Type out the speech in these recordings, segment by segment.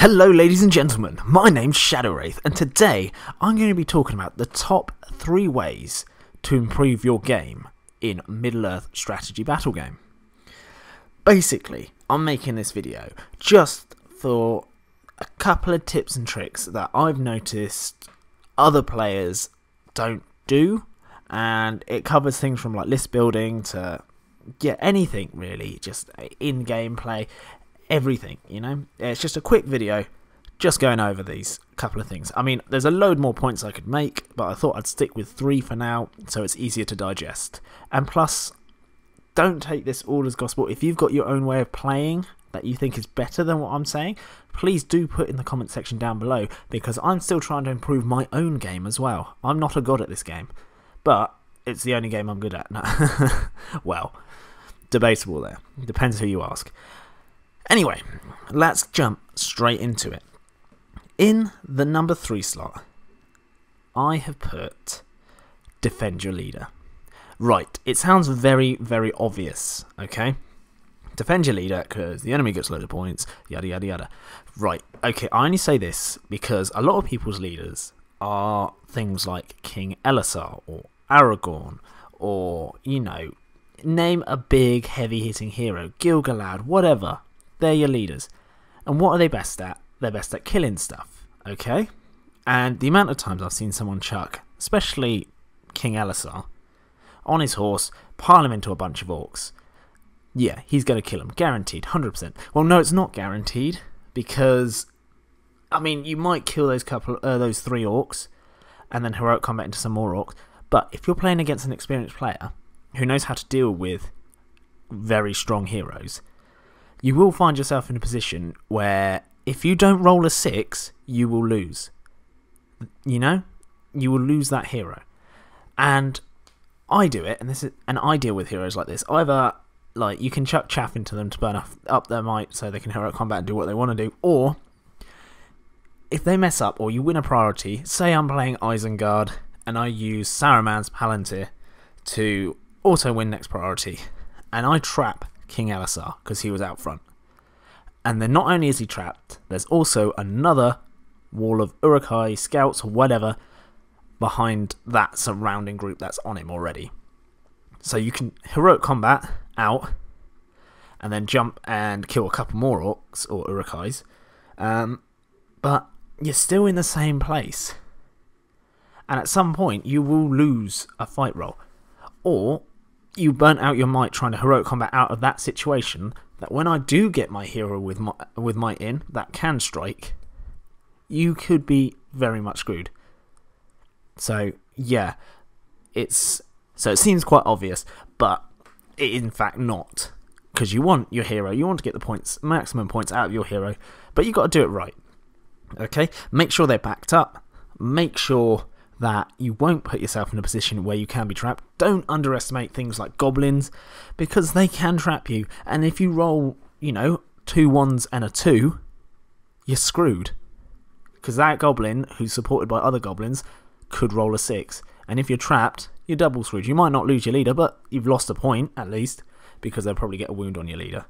Hello ladies and gentlemen, my name's Shadowwraith and today I'm going to be talking about the top 3 ways to improve your game in Middle-earth strategy battle game. Basically, I'm making this video just for a couple of tips and tricks that I've noticed other players don't do and it covers things from like list building to yeah anything really just in gameplay everything, you know? It's just a quick video, just going over these couple of things. I mean, there's a load more points I could make, but I thought I'd stick with three for now, so it's easier to digest. And plus, don't take this all as gospel. If you've got your own way of playing that you think is better than what I'm saying, please do put in the comment section down below because I'm still trying to improve my own game as well. I'm not a god at this game, but it's the only game I'm good at. No. well, debatable there. Depends who you ask. Anyway, let's jump straight into it. In the number three slot, I have put defend your leader. Right, it sounds very, very obvious, okay? Defend your leader because the enemy gets loads of points, yada, yada, yada. Right, okay, I only say this because a lot of people's leaders are things like King Elisar or Aragorn or, you know, name a big heavy hitting hero, Gilgalad, whatever. They're your leaders. And what are they best at? They're best at killing stuff, okay? And the amount of times I've seen someone chuck, especially King Elisar, on his horse, pile him into a bunch of orcs. Yeah, he's going to kill him, guaranteed, 100%. Well, no, it's not guaranteed, because, I mean, you might kill those couple, uh, those three orcs, and then heroic combat into some more orcs, but if you're playing against an experienced player who knows how to deal with very strong heroes, you will find yourself in a position where if you don't roll a six, you will lose. You know, you will lose that hero. And I do it, and this is, and I deal with heroes like this. Either like you can chuck chaff into them to burn up, up their might so they can heroic combat and do what they want to do, or if they mess up or you win a priority, say I'm playing Isengard and I use Saruman's Palantir to auto win next priority, and I trap King Elisar because he was out front. And then not only is he trapped, there's also another wall of Urukai, scouts, or whatever, behind that surrounding group that's on him already. So you can heroic combat out and then jump and kill a couple more orcs or Urukais. Um, but you're still in the same place. And at some point, you will lose a fight roll. Or you burnt out your might trying to heroic combat out of that situation. That when I do get my hero with my with my in that can strike, you could be very much screwed. So yeah, it's so it seems quite obvious, but in fact not because you want your hero, you want to get the points, maximum points out of your hero, but you got to do it right. Okay, make sure they're backed up. Make sure that you won't put yourself in a position where you can be trapped. Don't underestimate things like goblins because they can trap you. And if you roll, you know, two ones and a two, you're screwed. Because that goblin, who's supported by other goblins, could roll a six. And if you're trapped, you're double screwed. You might not lose your leader, but you've lost a point at least because they'll probably get a wound on your leader.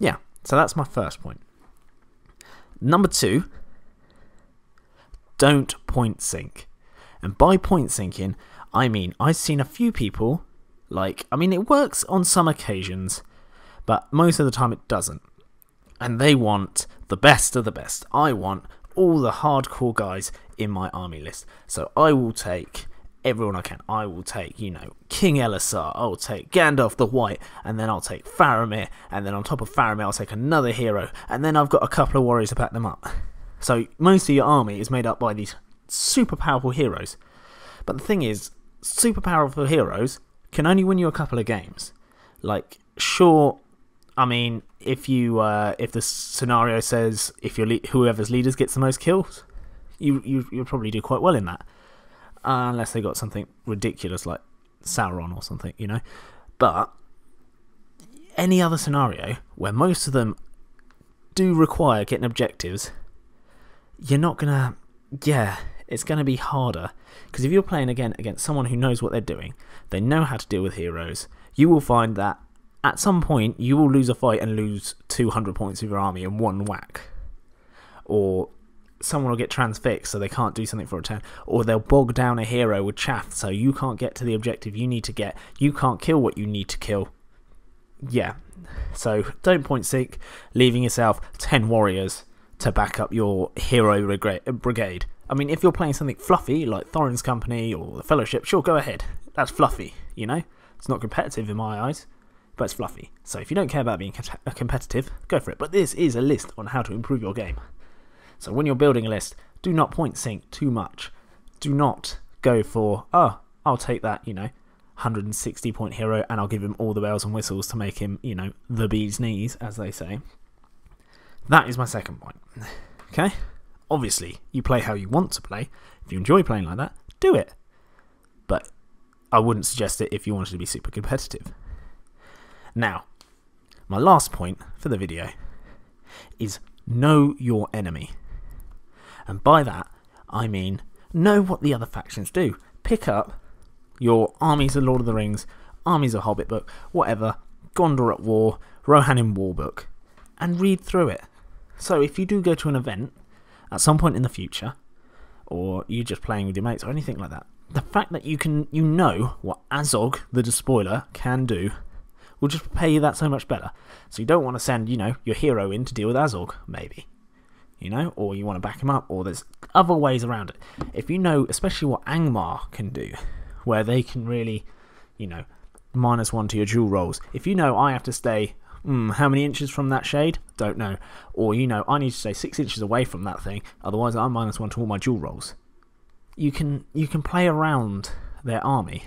Yeah, so that's my first point. Number two don't point sync. And by point syncing, I mean I've seen a few people, like, I mean, it works on some occasions, but most of the time it doesn't. And they want the best of the best. I want all the hardcore guys in my army list. So I will take everyone I can. I will take, you know, King Elisar, I'll take Gandalf the White, and then I'll take Faramir, and then on top of Faramir I'll take another hero, and then I've got a couple of warriors to back them up. So most of your army is made up by these super powerful heroes. But the thing is, super powerful heroes can only win you a couple of games. Like, sure, I mean, if you uh, if the scenario says if your le- whoever's leaders gets the most kills, you you you'll probably do quite well in that, uh, unless they got something ridiculous like Sauron or something, you know. But any other scenario where most of them do require getting objectives you're not gonna. Yeah, it's gonna be harder because if you're playing again against someone who knows what they're doing, they know how to deal with heroes. You will find that at some point you will lose a fight and lose 200 points of your army in one whack, or someone will get transfixed so they can't do something for a turn, or they'll bog down a hero with chaff so you can't get to the objective you need to get, you can't kill what you need to kill. Yeah, so don't point seek, leaving yourself 10 warriors to back up your hero uh, brigade. I mean, if you're playing something fluffy like Thorin's Company or the Fellowship, sure, go ahead. That's fluffy, you know? It's not competitive in my eyes, but it's fluffy. So if you don't care about being uh, competitive, go for it. But this is a list on how to improve your game. So when you're building a list, do not point sync too much. Do not go for, oh, I'll take that, you know, 160 point hero and I'll give him all the bells and whistles to make him, you know, the bee's knees, as they say. That is my second point. Okay? Obviously, you play how you want to play. If you enjoy playing like that, do it. But I wouldn't suggest it if you wanted to be super competitive. Now, my last point for the video is know your enemy. And by that, I mean know what the other factions do. Pick up your armies of Lord of the Rings, armies of Hobbit book, whatever, Gondor at War, Rohan in War book, and read through it. So if you do go to an event at some point in the future, or you are just playing with your mates or anything like that, the fact that you can you know what Azog the despoiler can do will just prepare you that so much better. So you don't want to send, you know, your hero in to deal with Azog, maybe. You know, or you want to back him up, or there's other ways around it. If you know especially what Angmar can do, where they can really, you know, minus one to your dual rolls. If you know I have to stay Hmm, how many inches from that shade? Don't know. Or, you know, I need to stay six inches away from that thing, otherwise I'm minus one to all my dual rolls. You can you can play around their army.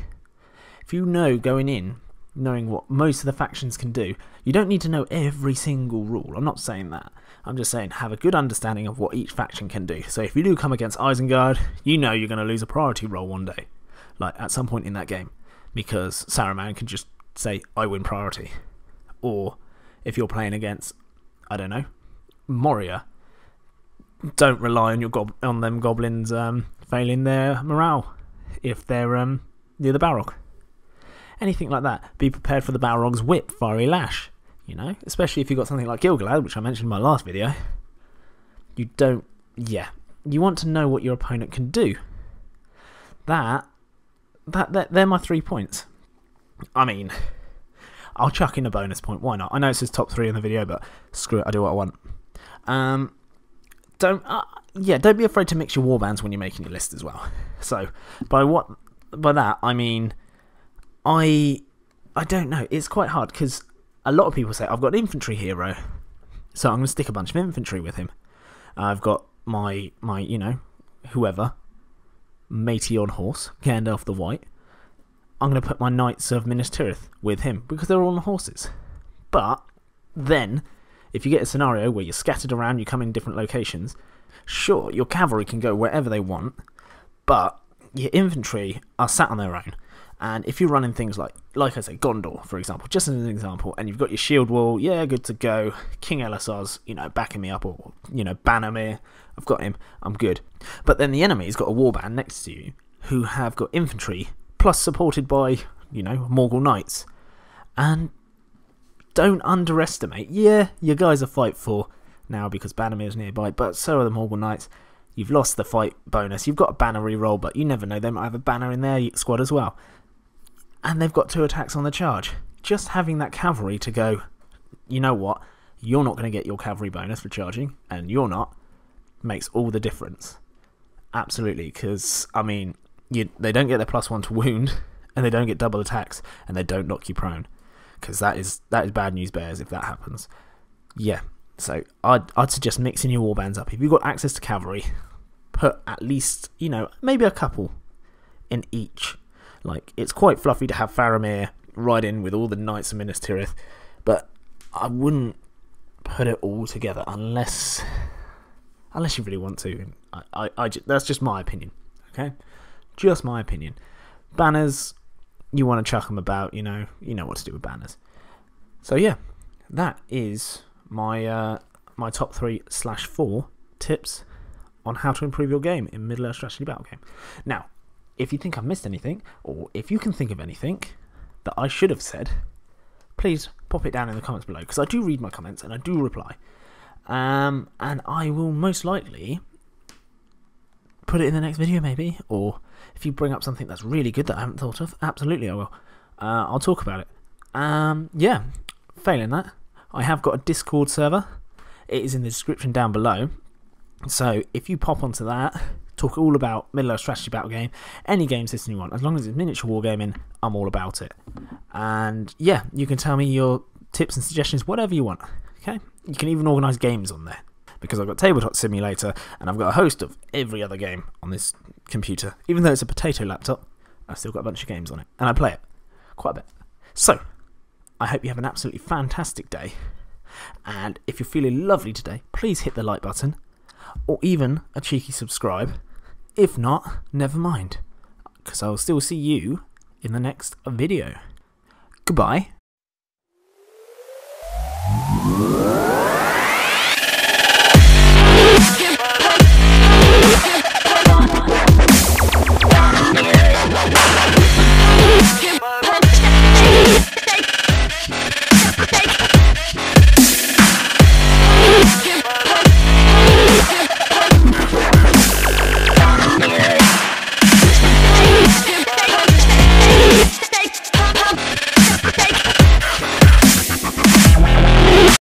If you know going in, knowing what most of the factions can do, you don't need to know every single rule. I'm not saying that. I'm just saying have a good understanding of what each faction can do. So if you do come against Isengard, you know you're going to lose a priority roll one day. Like at some point in that game. Because Saruman can just say, I win priority. Or if you're playing against, I don't know, Moria. Don't rely on your on them goblins um, failing their morale if they're um, near the Balrog. Anything like that. Be prepared for the Balrog's whip, fiery lash. You know, especially if you've got something like Gilgalad, which I mentioned in my last video. You don't, yeah, you want to know what your opponent can do. That, that, that they're my three points. I mean, I'll chuck in a bonus point. Why not? I know it says top three in the video, but screw it. I do what I want. Um, don't uh, yeah, don't be afraid to mix your warbands when you're making your list as well. So by what by that I mean I I don't know. It's quite hard because a lot of people say I've got an infantry hero, so I'm going to stick a bunch of infantry with him. I've got my my you know whoever matey on horse Gandalf the White. I'm going to put my knights of Minas Tirith with him because they're all on horses. But then, if you get a scenario where you're scattered around, you come in different locations, sure, your cavalry can go wherever they want, but your infantry are sat on their own. And if you're running things like, like I say, Gondor, for example, just as an example, and you've got your shield wall, yeah, good to go. King Elisar's, you know, backing me up, or, you know, Banamir, I've got him, I'm good. But then the enemy's got a warband next to you who have got infantry plus supported by, you know, Morgul Knights. And don't underestimate, yeah, your guys are fight for now because is nearby, but so are the Morgul Knights. You've lost the fight bonus. You've got a banner reroll, but you never know, they might have a banner in their squad as well. And they've got two attacks on the charge. Just having that cavalry to go, you know what, you're not going to get your cavalry bonus for charging, and you're not, makes all the difference. Absolutely, because, I mean, you, they don't get their plus one to wound, and they don't get double attacks, and they don't knock you prone. Because that is that is bad news bears if that happens. Yeah. So I'd I'd suggest mixing your warbands up. If you've got access to cavalry, put at least, you know, maybe a couple in each. Like it's quite fluffy to have Faramir ride in with all the knights of Minas Tirith, but I wouldn't put it all together unless unless you really want to. I, I, I that's just my opinion. Okay. Just my opinion. Banners, you want to chuck them about, you know, you know what to do with banners. So yeah, that is my uh, my top three slash four tips on how to improve your game in Middle Earth Strategy Battle Game. Now, if you think I've missed anything, or if you can think of anything that I should have said, please pop it down in the comments below because I do read my comments and I do reply. Um, and I will most likely put it in the next video maybe, or if you bring up something that's really good that I haven't thought of, absolutely I will. Uh, I'll talk about it. Um, yeah, failing that, I have got a Discord server. It is in the description down below. So if you pop onto that, talk all about Middle Earth strategy battle game, any game system you want, as long as it's miniature wargaming, I'm all about it. And yeah, you can tell me your tips and suggestions, whatever you want. Okay, you can even organise games on there because I've got Tabletop Simulator and I've got a host of every other game on this computer. Even though it's a potato laptop, I've still got a bunch of games on it, and I play it quite a bit. So, I hope you have an absolutely fantastic day. And if you're feeling lovely today, please hit the like button or even a cheeky subscribe. If not, never mind, because I will still see you in the next video. Goodbye.